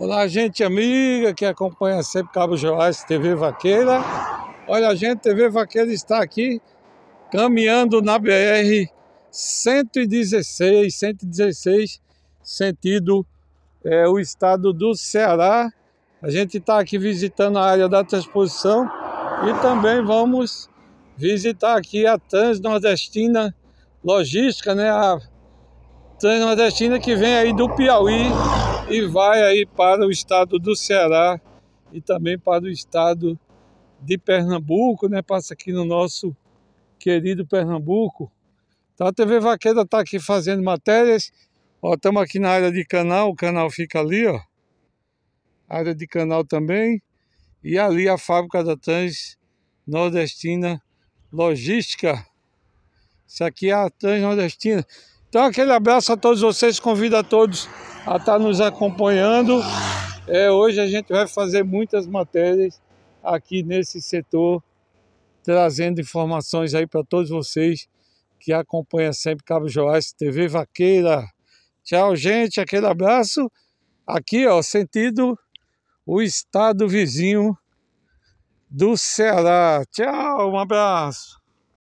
Olá, gente amiga que acompanha sempre Cabo Joás TV Vaqueira. Olha, a gente TV Vaqueira está aqui caminhando na BR 116, 116 sentido é, o estado do Ceará. A gente está aqui visitando a área da transposição e também vamos visitar aqui a Transnordestina Logística, né? A Transnordestina que vem aí do Piauí e vai aí para o estado do Ceará e também para o estado de Pernambuco, né? Passa aqui no nosso querido Pernambuco. Então a TV Vaqueira está aqui fazendo matérias. Ó, estamos aqui na área de canal, o canal fica ali, ó. Área de canal também. E ali a fábrica da Trans Nordestina Logística. Isso aqui é a Trans Nordestina. Então aquele abraço a todos vocês, convido a todos a estar tá nos acompanhando. É, hoje a gente vai fazer muitas matérias aqui nesse setor, trazendo informações aí para todos vocês que acompanham sempre Cabo Joás TV Vaqueira. Tchau, gente, aquele abraço. Aqui, ó, sentido o estado vizinho do Ceará. Tchau, um abraço.